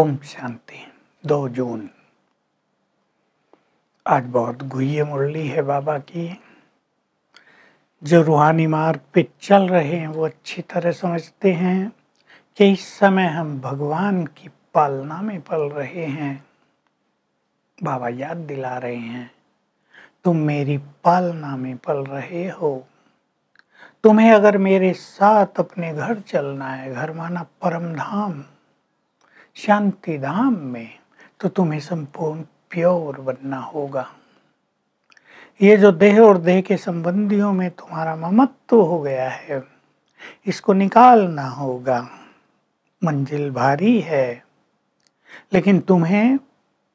ओम शांति दो जून आज बहुत गुह्य मुरली है बाबा की जो रूहानी मार्ग पे चल रहे हैं वो अच्छी तरह समझते हैं कि इस समय हम भगवान की पालना में पल रहे हैं बाबा याद दिला रहे हैं तुम मेरी पालना में पल रहे हो तुम्हें अगर मेरे साथ अपने घर चलना है घर माना परम धाम शांति धाम में तो तुम्हें संपूर्ण प्योर बनना होगा ये जो देह और देह के संबंधियों में तुम्हारा ममत्व हो गया है इसको निकालना होगा मंजिल भारी है लेकिन तुम्हें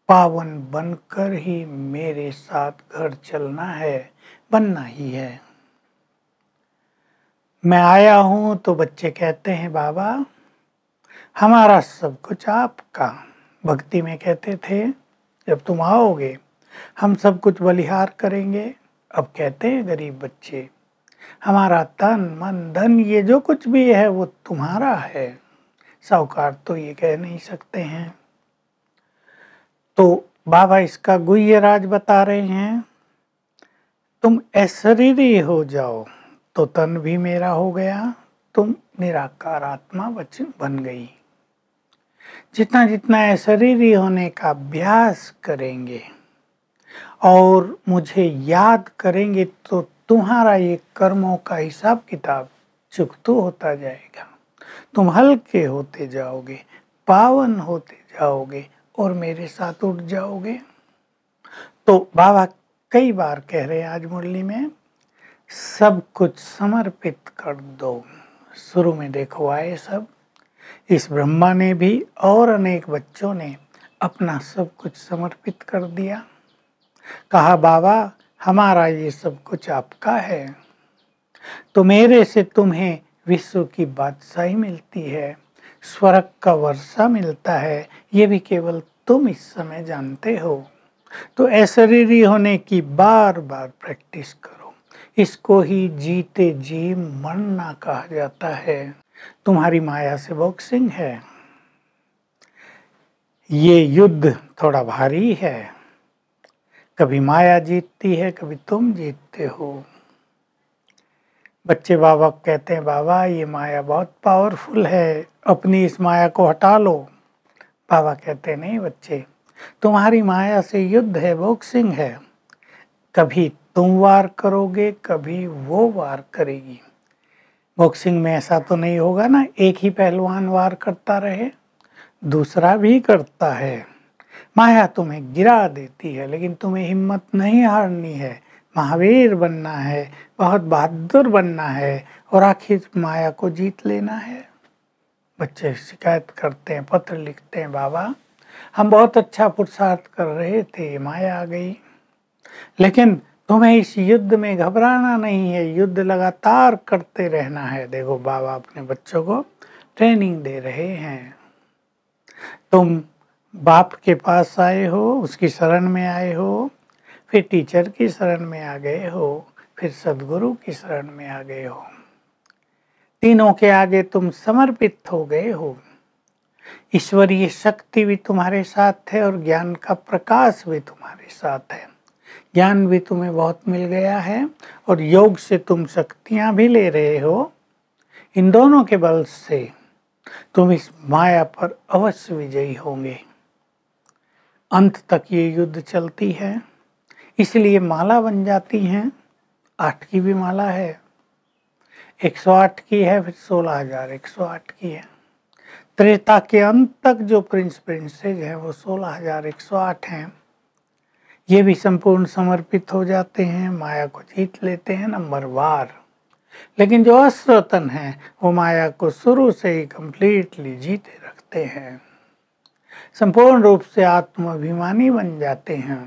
पावन बनकर ही मेरे साथ घर चलना है बनना ही है मैं आया हूं तो बच्चे कहते हैं बाबा हमारा सब कुछ आपका भक्ति में कहते थे जब तुम आओगे हम सब कुछ बलिहार करेंगे अब कहते हैं गरीब बच्चे हमारा तन मन धन ये जो कुछ भी है वो तुम्हारा है साहूकार तो ये कह नहीं सकते हैं तो बाबा इसका गुह्य राज बता रहे हैं तुम ऐशरीरी हो जाओ तो तन भी मेरा हो गया तुम निराकार आत्मा वचन बन गई जितना जितना शरीरी होने का अभ्यास करेंगे और मुझे याद करेंगे तो तुम्हारा ये कर्मों का हिसाब किताब चुकतू होता जाएगा तुम हल्के होते जाओगे पावन होते जाओगे और मेरे साथ उठ जाओगे तो बाबा कई बार कह रहे हैं आज मुरली में सब कुछ समर्पित कर दो शुरू में देखो आए सब इस ब्रह्मा ने भी और अनेक बच्चों ने अपना सब कुछ समर्पित कर दिया कहा बाबा हमारा ये सब कुछ आपका है तो मेरे से तुम्हें विश्व की बादशाही मिलती है स्वर्ग का वर्षा मिलता है ये भी केवल तुम इस समय जानते हो तो ऐशरी होने की बार बार प्रैक्टिस करो इसको ही जीते जी मरना कहा जाता है तुम्हारी माया से बॉक्सिंग है ये युद्ध थोड़ा भारी है कभी माया जीतती है कभी तुम जीतते हो बच्चे बाबा कहते हैं बाबा ये माया बहुत पावरफुल है अपनी इस माया को हटा लो बाबा कहते नहीं बच्चे तुम्हारी माया से युद्ध है बॉक्सिंग है कभी तुम वार करोगे कभी वो वार करेगी बॉक्सिंग में ऐसा तो नहीं होगा ना एक ही पहलवान वार करता रहे दूसरा भी करता है माया तुम्हें गिरा देती है लेकिन तुम्हें हिम्मत नहीं हारनी है महावीर बनना है बहुत बहादुर बनना है और आखिर माया को जीत लेना है बच्चे शिकायत करते हैं पत्र लिखते हैं बाबा हम बहुत अच्छा पुरुषार्थ कर रहे थे माया आ गई लेकिन तुम्हें इस युद्ध में घबराना नहीं है युद्ध लगातार करते रहना है देखो बाबा अपने बच्चों को ट्रेनिंग दे रहे हैं तुम बाप के पास आए हो उसकी शरण में आए हो फिर टीचर की शरण में आ गए हो फिर सदगुरु की शरण में आ गए हो तीनों के आगे तुम समर्पित हो गए हो ईश्वरीय शक्ति भी तुम्हारे साथ है और ज्ञान का प्रकाश भी तुम्हारे साथ है ज्ञान भी तुम्हें बहुत मिल गया है और योग से तुम शक्तियाँ भी ले रहे हो इन दोनों के बल से तुम इस माया पर अवश्य विजयी होंगे अंत तक ये युद्ध चलती है इसलिए माला बन जाती हैं आठ की भी माला है एक सौ आठ की है फिर सोलह हजार एक सौ आठ की है त्रेता के अंत तक जो प्रिंस प्रिंसेज हैं वो सोलह हजार एक सौ आठ हैं ये भी संपूर्ण समर्पित हो जाते हैं माया को जीत लेते हैं नंबर वार लेकिन जो अस्वतन है वो माया को शुरू से ही कंप्लीटली जीते रखते हैं संपूर्ण रूप से आत्माभिमानी बन जाते हैं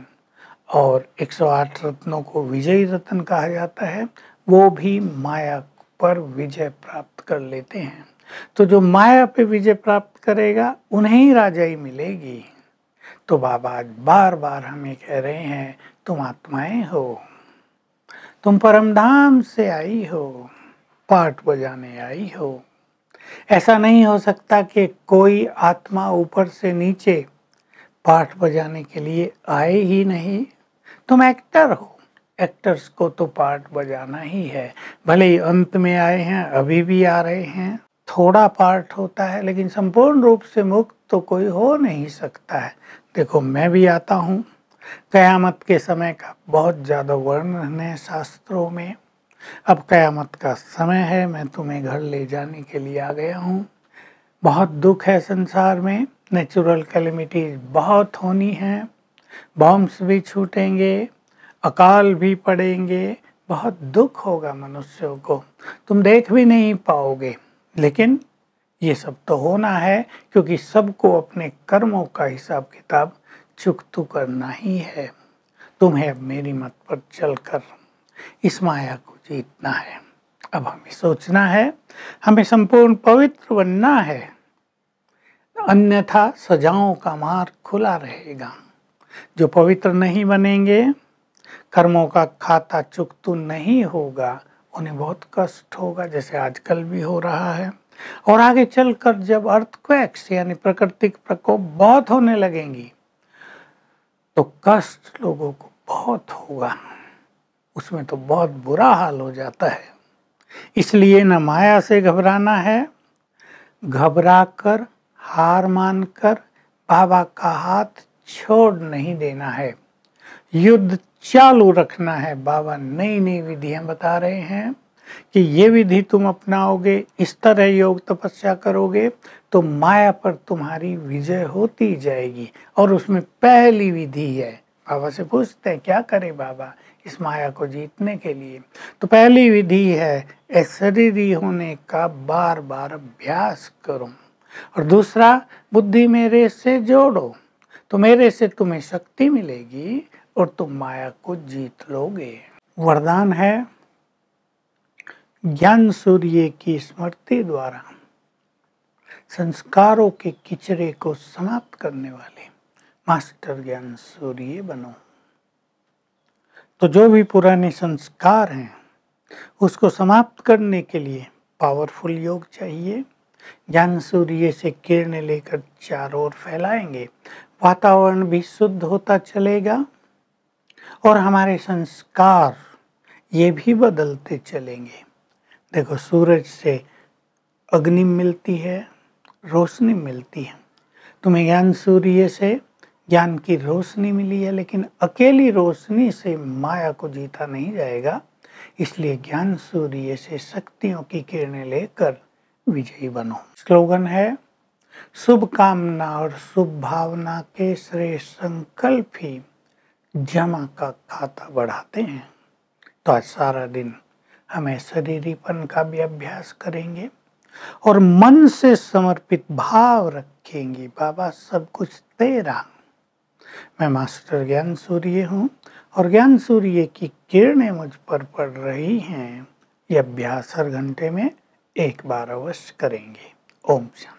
और 108 रत्नों को विजयी रत्न कहा जाता है वो भी माया पर विजय प्राप्त कर लेते हैं तो जो माया पे विजय प्राप्त करेगा उन्हें ही राजाई मिलेगी तो बाबा बार बार हमें कह रहे हैं तुम आत्माएं हो तुम परमधाम से आई हो पाठ बजाने आई हो ऐसा नहीं हो सकता कि कोई आत्मा ऊपर से नीचे पाठ बजाने के लिए आए ही नहीं तुम एक्टर हो एक्टर्स को तो पार्ट बजाना ही है भले ही अंत में आए हैं अभी भी आ रहे हैं थोड़ा पार्ट होता है लेकिन संपूर्ण रूप से मुक्त तो कोई हो नहीं सकता है देखो मैं भी आता हूँ कयामत के समय का बहुत ज़्यादा वर्णन है शास्त्रों में अब कयामत का समय है मैं तुम्हें घर ले जाने के लिए आ गया हूँ बहुत दुख है संसार में नेचुरल कैलमिटीज बहुत होनी है बॉम्ब्स भी छूटेंगे अकाल भी पड़ेंगे बहुत दुख होगा मनुष्यों को तुम देख भी नहीं पाओगे लेकिन ये सब तो होना है क्योंकि सबको अपने कर्मों का हिसाब किताब चुकतू करना ही है तुम्हें अब मेरी मत पर चलकर इस माया को जीतना है अब हमें सोचना है हमें संपूर्ण पवित्र बनना है अन्यथा सजाओं का मार खुला रहेगा जो पवित्र नहीं बनेंगे कर्मों का खाता चुकतू नहीं होगा उन्हें बहुत कष्ट होगा जैसे आजकल भी हो रहा है और आगे चलकर जब अर्थक्वेक्स यानी प्राकृतिक प्रकोप बहुत होने लगेंगी तो कष्ट लोगों को बहुत होगा उसमें तो बहुत बुरा हाल हो जाता है इसलिए न माया से घबराना है घबरा कर हार मान कर बाबा का हाथ छोड़ नहीं देना है युद्ध चालू रखना है बाबा नई नई विधियां बता रहे हैं कि ये विधि तुम अपनाओगे इस तरह योग तपस्या करोगे तो माया पर तुम्हारी विजय होती जाएगी और उसमें पहली विधि है बाबा से पूछते हैं क्या करें बाबा इस माया को जीतने के लिए तो पहली विधि है शरीरी होने का बार बार अभ्यास करो और दूसरा बुद्धि मेरे से जोड़ो तो मेरे से तुम्हें शक्ति मिलेगी और तुम माया को जीत लोगे वरदान है ज्ञान सूर्य की स्मृति द्वारा संस्कारों के किचरे को समाप्त करने वाले मास्टर ज्ञान सूर्य बनो तो जो भी पुराने संस्कार हैं उसको समाप्त करने के लिए पावरफुल योग चाहिए ज्ञान सूर्य से किरण लेकर चारों ओर फैलाएंगे वातावरण भी शुद्ध होता चलेगा और हमारे संस्कार ये भी बदलते चलेंगे देखो सूरज से अग्नि मिलती है रोशनी मिलती है तुम्हें ज्ञान सूर्य से ज्ञान की रोशनी मिली है लेकिन अकेली रोशनी से माया को जीता नहीं जाएगा इसलिए ज्ञान सूर्य से शक्तियों की किरणें लेकर विजयी बनो स्लोगन है शुभ कामना और शुभ भावना के श्रेय संकल्प ही जमा का खाता बढ़ाते हैं तो आज सारा दिन हमें शरीरीपन का भी अभ्यास करेंगे और मन से समर्पित भाव रखेंगे बाबा सब कुछ तेरा मैं मास्टर ज्ञान सूर्य हूँ और ज्ञान सूर्य की किरणें मुझ पर पड़ रही हैं ये अभ्यास हर घंटे में एक बार अवश्य करेंगे ओम शांति